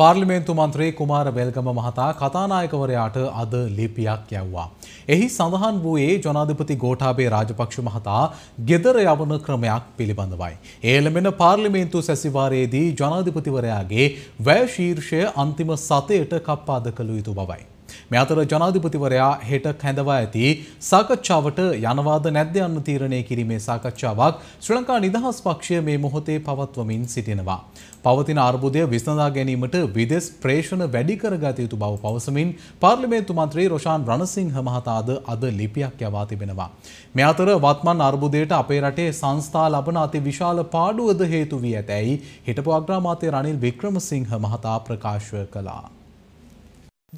පාර්ලිමේන්තු මන්ත්‍රී කුමාර බෙල්ගම මහතා කතානායකවරයාට අද ලිපියක් යැව්වා. එහි සඳහන් වූයේ ජනාධිපති ගෝඨාභය රාජපක්ෂ මහතා ගෙදර යවන ක්‍රමයක් පිළිබඳවයි. ඒලමෙන පාර්ලිමේන්තු සැසිවාරයේදී ජනාධිපතිවරයාගේ වැය ශීර්ෂය අන්තිම සතයට කප්පාද කළ යුතු බවයි. මේ අතර ජනාධිපතිවරයා හෙට කැඳවා ඇති සාකච්ඡාවට යනවාද නැද්ද යන්න තීරණය කිරීමේ සාකච්ඡාවක් ශ්‍රී ලංකා නිදහස් පක්ෂය මේ මොහොතේ පවත්වමින් සිටිනවා. පවතින අර්බුදය විසඳා ගැනීමට විදෙස් ප්‍රේෂණ වැඩි කරගත යුතු බව පවසමින් පාර්ලිමේන්තු මන්ත්‍රී රොෂාන් රණසිංහ මහතාද අද ලිපියක් යවා තිබෙනවා. මේ අතර වත්මන් අර්බුදයට අපේ රටේ සංස්ථා ලබන අති විශාල පාඩුවද හේතු වී ඇතැයි හිටපු අග්‍රාමාත්‍ය රනිල් වික්‍රමසිංහ මහතා ප්‍රකාශ කළා.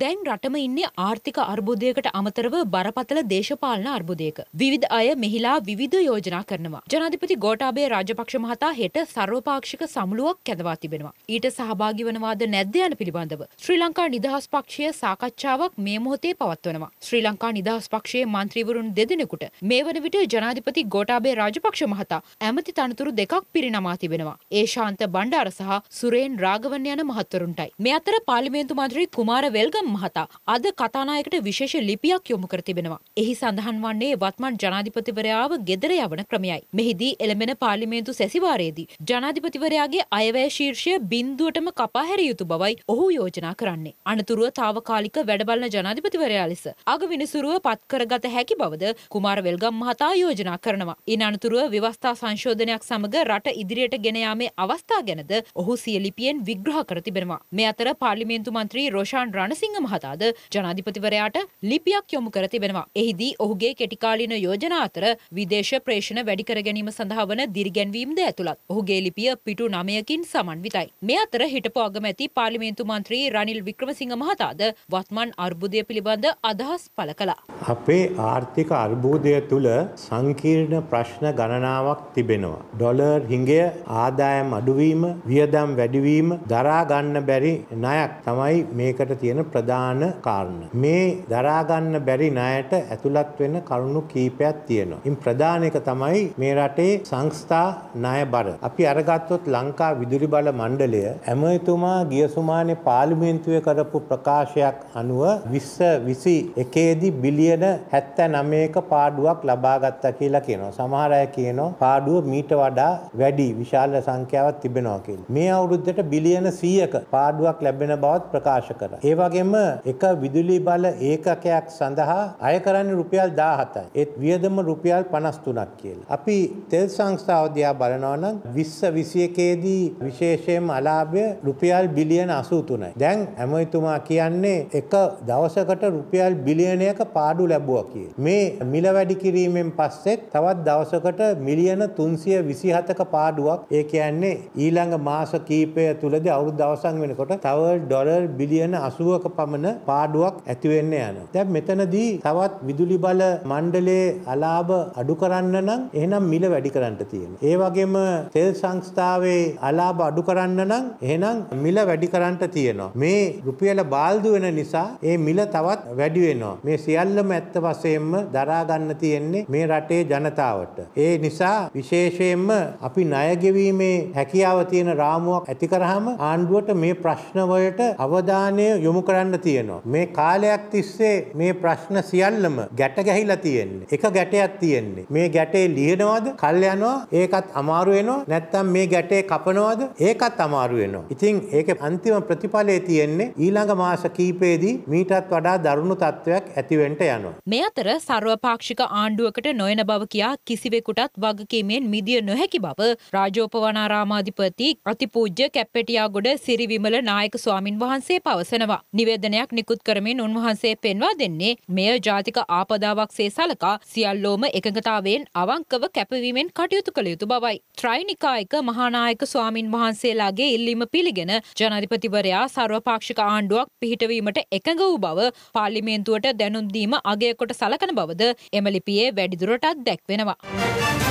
දැන් රටම ඉන්නේ ආර්ථික අර්බුදයකට අමතරව බරපතල දේශපාලන අර්බුදයක. විවිධ අය මෙහිලා විවිධ යෝජනා කරනවා. ජනාධිපති ගෝඨාභය රාජපක්ෂ මහතා හෙට සර්වපාක්ෂික සමුළුවක් කැඳවා තිබෙනවා. ඊට සහභාගී වනවාද නැද්ද යන පිළිබඳව ශ්‍රී ලංකා නිදහස් පක්ෂය සාකච්ඡාවක් මේ මොහොතේ පවත්වනවා. ශ්‍රී ලංකා නිදහස් පක්ෂයේ മന്ത്രിවරුන් දෙදෙනෙකුට මේ වන විට ජනාධිපති ගෝඨාභය රාජපක්ෂ මහතා ඇමති තනතුරු දෙකක් පිරිනමා තිබෙනවා. ඒ ශාන්ත බණ්ඩාර සහ සුරේන් රාඝවන් යන මහත්වරුන්ටයි. මේ අතර පාර්ලිමේන්තු මන්ත්‍රී කුමාර වෙල්ගම කේම් මහතා අද කතානායකට විශේෂ ලිපියක් යොමු කර තිබෙනවා. එහි සඳහන් වන්නේ වත්මන් ජනාධිපතිවරයාව ගෙදර යවන ක්‍රමයයි. මෙහිදී එළඹෙන පාර්ලිමේන්තු සැසිවාරයේදී ජනාධිපතිවරයාගේ අයවැය ශීර්ෂය බින්දුවටම කපා හැරිය යුතු බවයි ඔහු යෝජනා කරන්නේ. අනතුරුව తాවකාලික වැඩබලන ජනාධිපතිවරයා ලෙස අගවිනිසුරුව පත් කරගත හැකි බවද කුමාර වෙල්ගම් මහතා යෝජනා කරනවා. ඉන් අනතුරුව ව්‍යවස්ථා සංශෝධනයක් සමග රට ඉදිරියට ගෙන යාමේ අවස්ථා ගැනද ඔහු සිය ලිපියෙන් විග්‍රහ කර තිබෙනවා. මේ අතර පාර්ලිමේන්තු මන්ත්‍රී රෝෂාන් රණසිංහ රාජසිංහ මහතාද ජනාධිපතිවරයාට ලිපියක් යොමු කර තිබෙනවා. එහිදී ඔහුගේ කෙටිකාලීන යෝජනා අතර විදේශ ප්‍රේෂණ වැඩි කර ගැනීම සඳහා වන දිරිගැන්වීම්ද ඇතුළත්. ඔහුගේ ලිපිය පිටු 9කින් සමන්විතයි. මේ අතර හිටපු අගමැති පාර්ලිමේන්තු මන්ත්‍රී රනිල් වික්‍රමසිංහ මහතාද වත්මන් අර්බුදය පිළිබඳ අදහස් පළ කළා. අපේ ආර්ථික අර්බුදය තුළ සංකීර්ණ ප්‍රශ්න ගණනාවක් තිබෙනවා. ඩොලර් හිඟය ආදායම් අඩුවීම, වියදම් වැඩිවීම දරා ගන්න බැරි ණයක් තමයි මේකට තියෙන ප්‍රධාන ප්‍රධාන කාරණ. මේ දරාගන්න බැරි ණයට ඇතුළත් වෙන කරුණු කීපයක් තියෙනවා. ඉන් ප්‍රධාන එක තමයි මේ රටේ සංස්ථා ණය බර. අපි අරගත්තොත් ලංකා විදුලි බල මණ්ඩලය ඇමතුමා ගිය සුමානේ පාර්ලිමේන්තුවේ කරපු ප්‍රකාශයක් අනුව 2021 දී බිලියන 79ක පාඩුවක් ලබා ගත්තා කියලා කියනවා. සමහර අය කියනවා පාඩුව මීට වඩා වැඩි විශාල සංඛ්‍යාවක් තිබෙනවා කියලා. මේ අවුරුද්දට බිලියන 100ක පාඩුවක් ලැබෙන බවත් ප්‍රකාශ කරා. ඒ වගේම එම එක විදුලි බල ඒකකයක් සඳහා අය කරන්නේ රුපියල් 17යි. ඒත් වියදම රුපියල් 53ක් කියලා. අපි තෙල් සංස්ථාව දිහා බලනවා නම් 20 21 දී විශේෂයෙන්ම අලාභය රුපියල් බිලියන 83යි. දැන් ඇමතිතුමා කියන්නේ එක දවසකට රුපියල් බිලියනයක පාඩු ලැබුවා කියලා. මේ මිල වැඩි කිරීමෙන් පස්සේ තවත් දවසකට මිලියන 327ක පාඩුවක්. ඒ කියන්නේ ඊළඟ මාස කීපය තුලදී අවුරුදු අවසන් වෙනකොට තව ඩොලර් බිලියන 80ක පමණ පාඩුවක් ඇතිවෙන්න යන. දැන් මෙතනදී තවත් විදුලි බල මණ්ඩලයේ අලාභ අඩු කරන්න නම් එහෙනම් මිල වැඩි කරන්න තියෙනවා. ඒ වගේම තෙල් සංස්ථාවේ අලාභ අඩු කරන්න නම් එහෙනම් මිල වැඩි කරන්න තියෙනවා. මේ රුපියල බාල්දු වෙන නිසා ඒ මිල තවත් වැඩි වෙනවා. මේ සියල්ලම ඇත්ත වශයෙන්ම දරා ගන්න තියෙන්නේ මේ රටේ ජනතාවට. ඒ නිසා විශේෂයෙන්ම අපි ණය ගෙවීමේ හැකියාව තියෙන රාමුවක් ඇති කරාම ආණ්ඩුවට මේ ප්‍රශ්න වලට අවධානය යොමු කරන්න කරන්න තියෙනවා. මේ කාලයක් තිස්සේ මේ ප්‍රශ්න සියල්ලම ගැට ගැහිලා තියෙන්නේ. එක ගැටයක් තියෙන්නේ. මේ ගැටේ ලියනවද? කල් යනවා. ඒකත් අමාරු වෙනවා. නැත්නම් මේ ගැටේ කපනවද? ඒකත් අමාරු වෙනවා. ඉතින් ඒකේ අන්තිම ප්‍රතිඵලය තියෙන්නේ ඊළඟ මාස කීපෙදී මීටත් වඩා දරුණු තත්වයක් ඇති වෙන්න යනවා. මේ අතර සර්වපාක්ෂික ආණ්ඩුවකට නොයන බව කියා කිසිවෙකුටත් වගකීමෙන් මිදිය නොහැකි බව රාජෝපවනාරාමාධිපති අතිපූජ්‍ය කැප්පෙටියාගොඩ සිරිවිමල නායක ස්වාමින් වහන්සේ පවසනවා. නිවේ නිවේදනයක් නිකුත් කරමින් උන්වහන්සේ පෙන්වා දෙන්නේ මෙය ජාතික ආපදාවක් සේ සලකා සියල්ලෝම එකඟතාවයෙන් අවංකව කැපවීමෙන් කටයුතු කළ යුතු බවයි. ත්‍රයිනිකායික මහානායක ස්වාමින් වහන්සේලාගේ ඉල්ලීම පිළිගෙන ජනාධිපතිවරයා සර්වපාක්ෂික ආණ්ඩුවක් පිහිටවීමට එකඟ වූ බව පාර්ලිමේන්තුවට දැනුම්දීම අගයකොට සලකන බවද එම ලිපියේ වැඩිදුරටත් දැක්වෙනවා.